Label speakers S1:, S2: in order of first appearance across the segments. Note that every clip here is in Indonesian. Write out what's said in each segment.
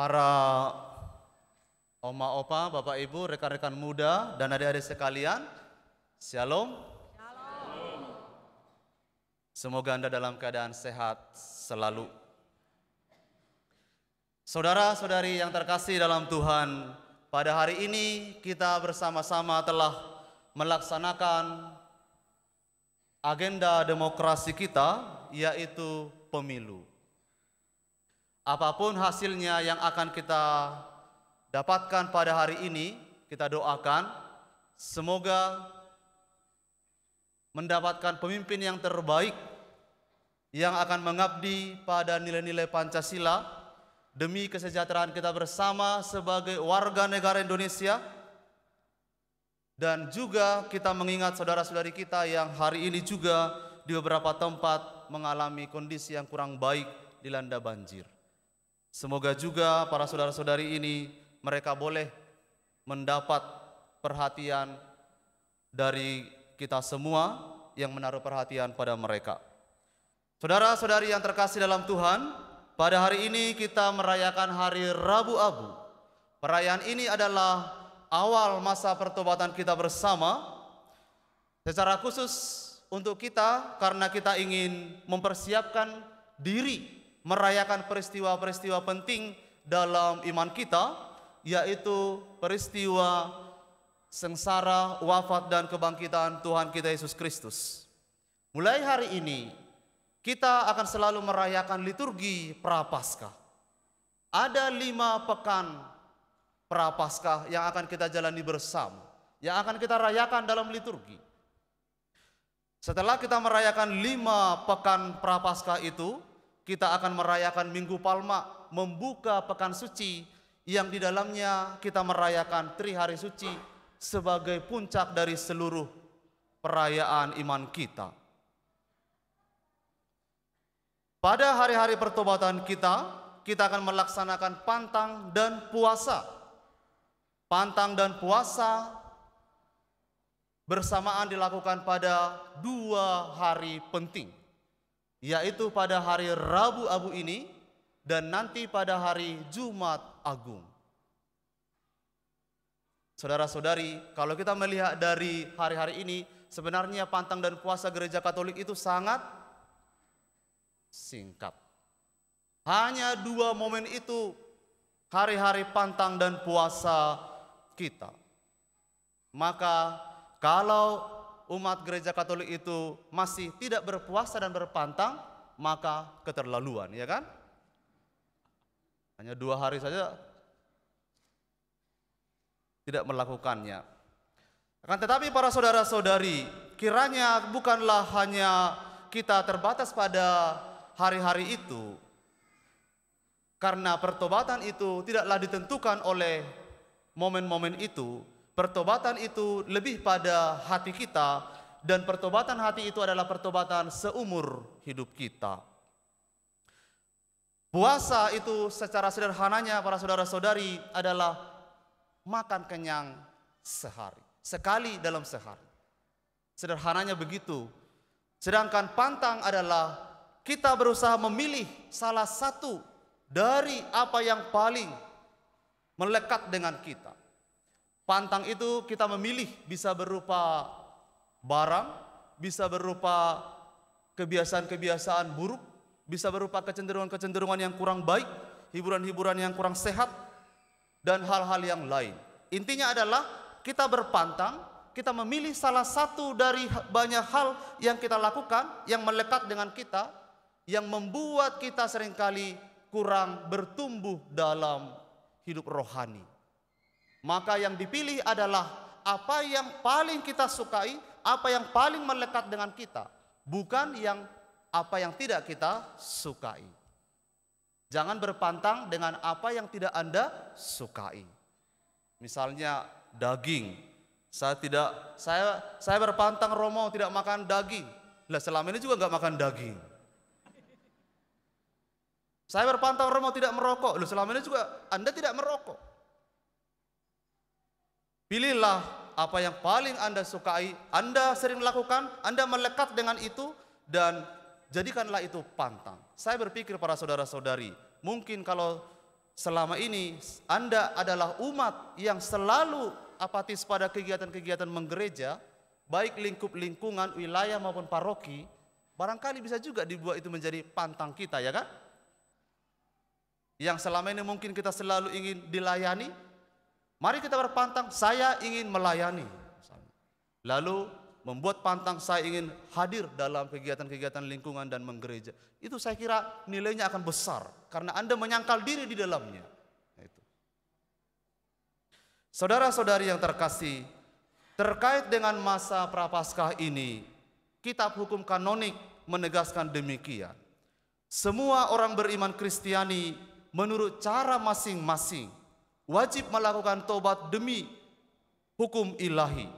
S1: para oma opa, bapak ibu, rekan-rekan muda dan adik-adik sekalian. Shalom. Shalom. Semoga Anda dalam keadaan sehat selalu. Saudara-saudari yang terkasih dalam Tuhan, pada hari ini kita bersama-sama telah melaksanakan agenda demokrasi kita yaitu pemilu. Apapun hasilnya yang akan kita dapatkan pada hari ini, kita doakan semoga mendapatkan pemimpin yang terbaik yang akan mengabdi pada nilai-nilai Pancasila demi kesejahteraan kita bersama sebagai warga negara Indonesia dan juga kita mengingat saudara-saudari kita yang hari ini juga di beberapa tempat mengalami kondisi yang kurang baik dilanda banjir. Semoga juga para saudara-saudari ini mereka boleh mendapat perhatian dari kita semua yang menaruh perhatian pada mereka. Saudara-saudari yang terkasih dalam Tuhan, pada hari ini kita merayakan hari Rabu Abu. Perayaan ini adalah awal masa pertobatan kita bersama secara khusus untuk kita karena kita ingin mempersiapkan diri merayakan peristiwa-peristiwa penting dalam iman kita, yaitu peristiwa sengsara, wafat, dan kebangkitan Tuhan kita Yesus Kristus. Mulai hari ini, kita akan selalu merayakan liturgi Prapaskah. Ada lima pekan Prapaskah yang akan kita jalani bersama, yang akan kita rayakan dalam liturgi. Setelah kita merayakan lima pekan Prapaskah itu, kita akan merayakan Minggu Palma, membuka pekan suci yang di dalamnya kita merayakan Tri Hari Suci sebagai puncak dari seluruh perayaan iman kita. Pada hari-hari pertobatan kita, kita akan melaksanakan pantang dan puasa. Pantang dan puasa bersamaan dilakukan pada dua hari penting yaitu pada hari Rabu Abu ini dan nanti pada hari Jumat Agung. Saudara-saudari, kalau kita melihat dari hari-hari ini, sebenarnya pantang dan puasa gereja Katolik itu sangat singkat. Hanya dua momen itu hari-hari pantang dan puasa kita. Maka kalau umat gereja Katolik itu masih tidak berpuasa dan berpantang, maka keterlaluan, ya kan? Hanya dua hari saja tidak melakukannya. Akan tetapi para saudara-saudari, kiranya bukanlah hanya kita terbatas pada hari-hari itu, karena pertobatan itu tidaklah ditentukan oleh momen-momen itu, Pertobatan itu lebih pada hati kita dan pertobatan hati itu adalah pertobatan seumur hidup kita. Puasa itu secara sederhananya para saudara-saudari adalah makan kenyang sehari, sekali dalam sehari. Sederhananya begitu. Sedangkan pantang adalah kita berusaha memilih salah satu dari apa yang paling melekat dengan kita. Pantang itu kita memilih bisa berupa barang, bisa berupa kebiasaan-kebiasaan buruk, bisa berupa kecenderungan-kecenderungan yang kurang baik, hiburan-hiburan yang kurang sehat, dan hal-hal yang lain. Intinya adalah kita berpantang, kita memilih salah satu dari banyak hal yang kita lakukan yang melekat dengan kita, yang membuat kita seringkali kurang bertumbuh dalam hidup rohani. Maka yang dipilih adalah apa yang paling kita sukai, apa yang paling melekat dengan kita, bukan yang apa yang tidak kita sukai. Jangan berpantang dengan apa yang tidak Anda sukai. Misalnya daging. Saya tidak saya saya berpantang Romo tidak makan daging. Lah selama ini juga nggak makan daging. Saya berpantang Romo tidak merokok. Lah selama ini juga Anda tidak merokok. Pilihlah apa yang paling Anda sukai, Anda sering lakukan, Anda melekat dengan itu, dan jadikanlah itu pantang. Saya berpikir para saudara-saudari, mungkin kalau selama ini Anda adalah umat yang selalu apatis pada kegiatan-kegiatan menggereja, baik lingkup lingkungan, wilayah maupun paroki, barangkali bisa juga dibuat itu menjadi pantang kita, ya kan? Yang selama ini mungkin kita selalu ingin dilayani, Mari kita berpantang, saya ingin melayani. Lalu membuat pantang saya ingin hadir dalam kegiatan-kegiatan lingkungan dan menggereja. Itu saya kira nilainya akan besar karena Anda menyangkal diri di dalamnya. Nah, Saudara-saudari yang terkasih, terkait dengan masa prapaskah ini, kitab hukum kanonik menegaskan demikian. Semua orang beriman Kristiani menurut cara masing-masing wajib melakukan tobat demi hukum ilahi.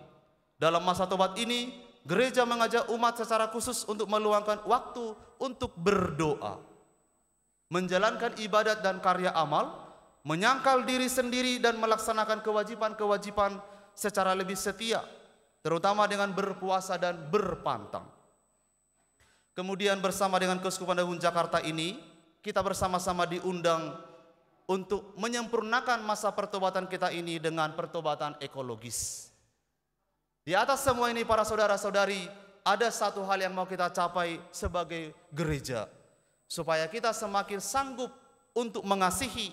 S1: Dalam masa tobat ini, gereja mengajak umat secara khusus untuk meluangkan waktu untuk berdoa. Menjalankan ibadat dan karya amal, menyangkal diri sendiri dan melaksanakan kewajiban-kewajiban secara lebih setia, terutama dengan berpuasa dan berpantang. Kemudian bersama dengan Keuskupan Agung Jakarta ini, kita bersama-sama diundang untuk menyempurnakan masa pertobatan kita ini dengan pertobatan ekologis. Di atas semua ini para saudara-saudari, ada satu hal yang mau kita capai sebagai gereja. Supaya kita semakin sanggup untuk mengasihi,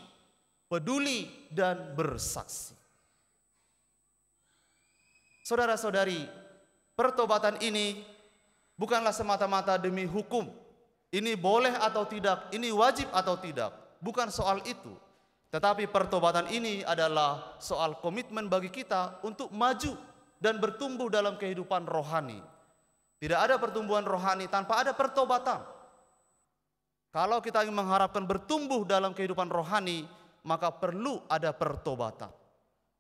S1: peduli, dan bersaksi. Saudara-saudari, pertobatan ini bukanlah semata-mata demi hukum. Ini boleh atau tidak, ini wajib atau tidak. Bukan soal itu. Tetapi pertobatan ini adalah soal komitmen bagi kita untuk maju dan bertumbuh dalam kehidupan rohani. Tidak ada pertumbuhan rohani tanpa ada pertobatan. Kalau kita ingin mengharapkan bertumbuh dalam kehidupan rohani, maka perlu ada pertobatan.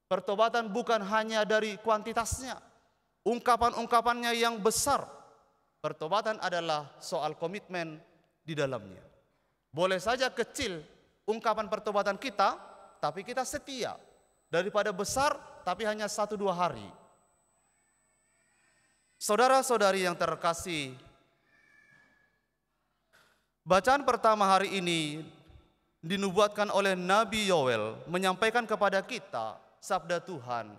S1: Pertobatan bukan hanya dari kuantitasnya, ungkapan-ungkapannya yang besar. Pertobatan adalah soal komitmen di dalamnya. Boleh saja kecil, ungkapan pertobatan kita, tapi kita setia. Daripada besar, tapi hanya satu dua hari. Saudara-saudari yang terkasih, bacaan pertama hari ini dinubuatkan oleh Nabi Yoel menyampaikan kepada kita sabda Tuhan,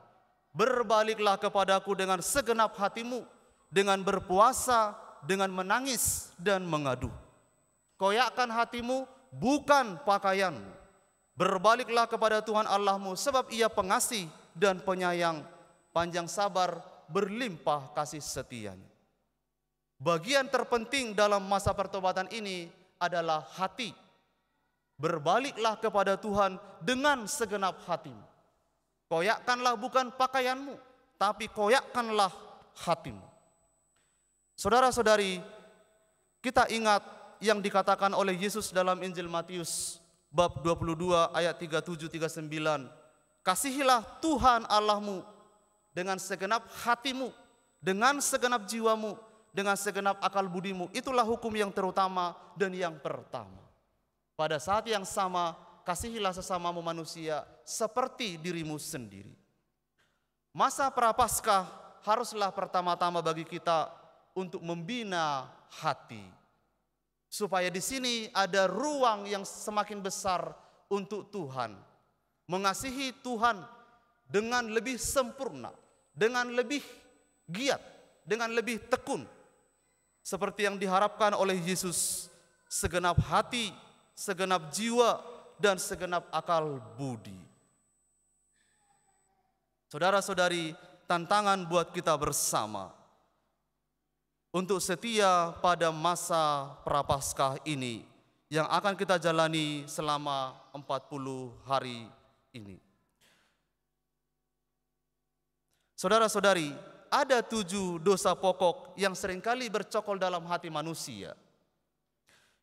S1: "Berbaliklah kepadaku dengan segenap hatimu, dengan berpuasa, dengan menangis dan mengadu. Koyakkan hatimu bukan pakaian, Berbaliklah kepada Tuhan Allahmu sebab ia pengasih dan penyayang, panjang sabar, berlimpah kasih setianya. Bagian terpenting dalam masa pertobatan ini adalah hati. Berbaliklah kepada Tuhan dengan segenap hatimu. Koyakkanlah bukan pakaianmu, tapi koyakkanlah hatimu. Saudara-saudari, kita ingat yang dikatakan oleh Yesus dalam Injil Matius bab 22 ayat 37 39. Kasihilah Tuhan Allahmu dengan segenap hatimu, dengan segenap jiwamu, dengan segenap akal budimu. Itulah hukum yang terutama dan yang pertama. Pada saat yang sama, kasihilah sesamamu manusia seperti dirimu sendiri. Masa prapaskah haruslah pertama-tama bagi kita untuk membina hati. Supaya di sini ada ruang yang semakin besar untuk Tuhan. Mengasihi Tuhan dengan lebih sempurna, dengan lebih giat, dengan lebih tekun. Seperti yang diharapkan oleh Yesus segenap hati, segenap jiwa, dan segenap akal budi. Saudara-saudari, tantangan buat kita bersama – untuk setia pada masa prapaskah ini yang akan kita jalani selama 40 hari ini. Saudara-saudari, ada tujuh dosa pokok yang seringkali bercokol dalam hati manusia.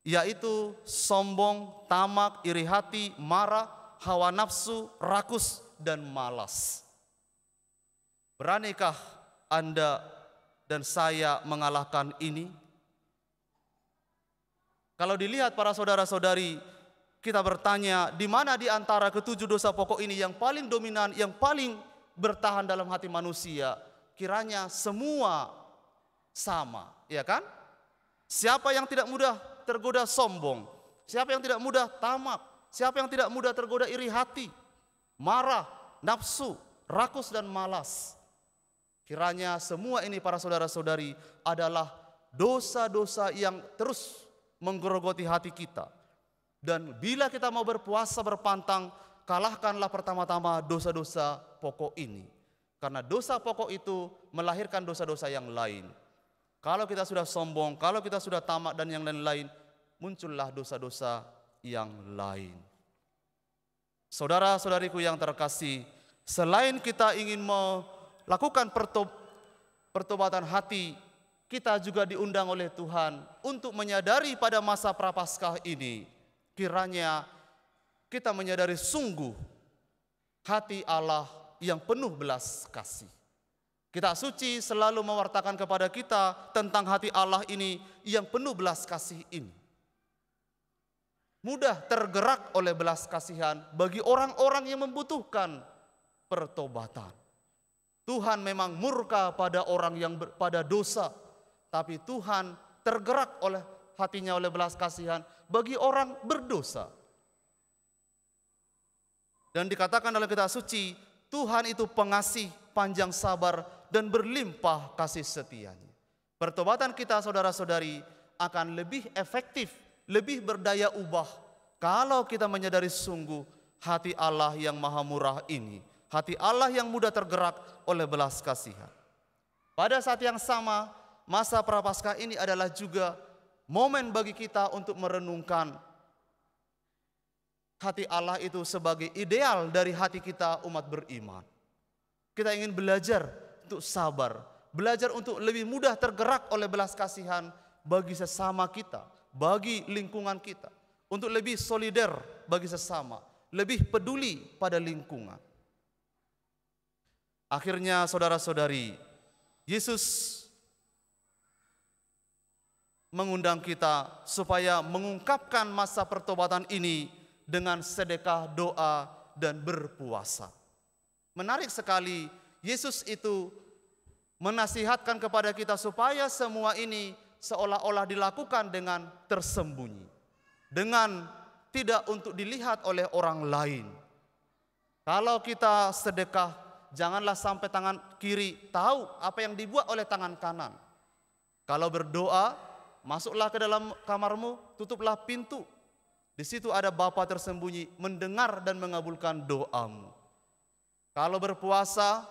S1: Yaitu sombong, tamak, iri hati, marah, hawa nafsu, rakus, dan malas. Beranikah Anda dan saya mengalahkan ini? Kalau dilihat para saudara-saudari, kita bertanya, di mana di antara ketujuh dosa pokok ini yang paling dominan, yang paling bertahan dalam hati manusia? Kiranya semua sama, ya kan? Siapa yang tidak mudah tergoda sombong? Siapa yang tidak mudah tamak? Siapa yang tidak mudah tergoda iri hati, marah, nafsu, rakus dan malas? Kiranya semua ini para saudara-saudari adalah dosa-dosa yang terus menggerogoti hati kita. Dan bila kita mau berpuasa berpantang, kalahkanlah pertama-tama dosa-dosa pokok ini. Karena dosa pokok itu melahirkan dosa-dosa yang lain. Kalau kita sudah sombong, kalau kita sudah tamak dan yang lain-lain, muncullah dosa-dosa yang lain. Saudara-saudariku yang terkasih, selain kita ingin mau lakukan pertobatan hati, kita juga diundang oleh Tuhan untuk menyadari pada masa prapaskah ini kiranya kita menyadari sungguh hati Allah yang penuh belas kasih. Kita suci selalu mewartakan kepada kita tentang hati Allah ini yang penuh belas kasih ini. Mudah tergerak oleh belas kasihan bagi orang-orang yang membutuhkan pertobatan. Tuhan memang murka pada orang yang ber, pada dosa, tapi Tuhan tergerak oleh hatinya oleh belas kasihan bagi orang berdosa. Dan dikatakan dalam kitab suci, Tuhan itu pengasih, panjang sabar dan berlimpah kasih setianya. Pertobatan kita saudara-saudari akan lebih efektif, lebih berdaya ubah kalau kita menyadari sungguh hati Allah yang maha murah ini Hati Allah yang mudah tergerak oleh belas kasihan. Pada saat yang sama, masa prapaskah ini adalah juga momen bagi kita untuk merenungkan hati Allah itu sebagai ideal dari hati kita umat beriman. Kita ingin belajar untuk sabar, belajar untuk lebih mudah tergerak oleh belas kasihan bagi sesama kita, bagi lingkungan kita, untuk lebih solider bagi sesama, lebih peduli pada lingkungan. Akhirnya saudara-saudari, Yesus mengundang kita supaya mengungkapkan masa pertobatan ini dengan sedekah doa dan berpuasa. Menarik sekali, Yesus itu menasihatkan kepada kita supaya semua ini seolah-olah dilakukan dengan tersembunyi. Dengan tidak untuk dilihat oleh orang lain. Kalau kita sedekah janganlah sampai tangan kiri tahu apa yang dibuat oleh tangan kanan. Kalau berdoa, masuklah ke dalam kamarmu, tutuplah pintu. Di situ ada Bapa tersembunyi mendengar dan mengabulkan doamu. Kalau berpuasa,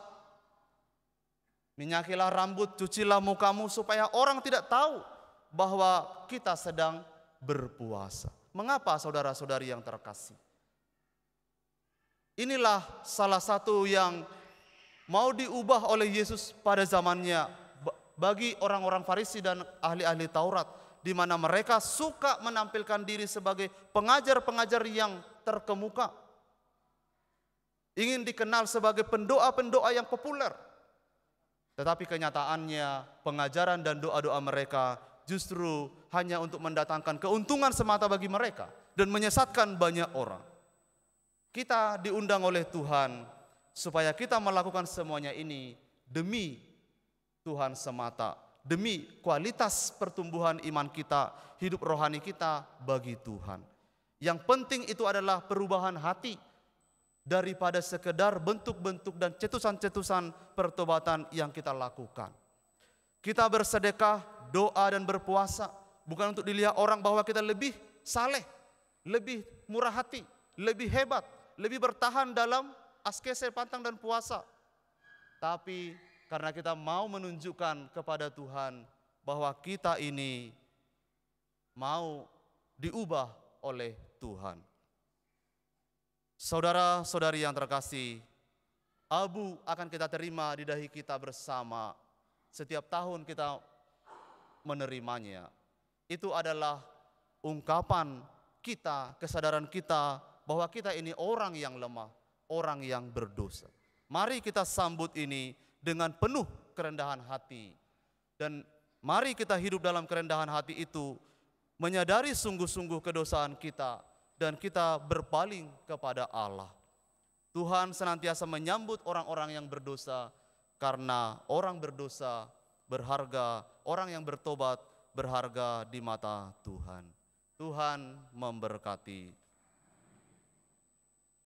S1: minyakilah rambut, cucilah mukamu supaya orang tidak tahu bahwa kita sedang berpuasa. Mengapa saudara-saudari yang terkasih? Inilah salah satu yang mau diubah oleh Yesus pada zamannya bagi orang-orang Farisi dan ahli-ahli Taurat di mana mereka suka menampilkan diri sebagai pengajar-pengajar yang terkemuka. Ingin dikenal sebagai pendoa-pendoa yang populer. Tetapi kenyataannya pengajaran dan doa-doa mereka justru hanya untuk mendatangkan keuntungan semata bagi mereka dan menyesatkan banyak orang. Kita diundang oleh Tuhan supaya kita melakukan semuanya ini demi Tuhan semata, demi kualitas pertumbuhan iman kita, hidup rohani kita bagi Tuhan. Yang penting itu adalah perubahan hati daripada sekedar bentuk-bentuk dan cetusan-cetusan pertobatan yang kita lakukan. Kita bersedekah, doa dan berpuasa bukan untuk dilihat orang bahwa kita lebih saleh, lebih murah hati, lebih hebat, lebih bertahan dalam askese pantang dan puasa. Tapi karena kita mau menunjukkan kepada Tuhan bahwa kita ini mau diubah oleh Tuhan. Saudara-saudari yang terkasih, abu akan kita terima di dahi kita bersama. Setiap tahun kita menerimanya. Itu adalah ungkapan kita, kesadaran kita bahwa kita ini orang yang lemah, orang yang berdosa. Mari kita sambut ini dengan penuh kerendahan hati. Dan mari kita hidup dalam kerendahan hati itu, menyadari sungguh-sungguh kedosaan kita, dan kita berpaling kepada Allah. Tuhan senantiasa menyambut orang-orang yang berdosa, karena orang berdosa berharga, orang yang bertobat berharga di mata Tuhan. Tuhan memberkati.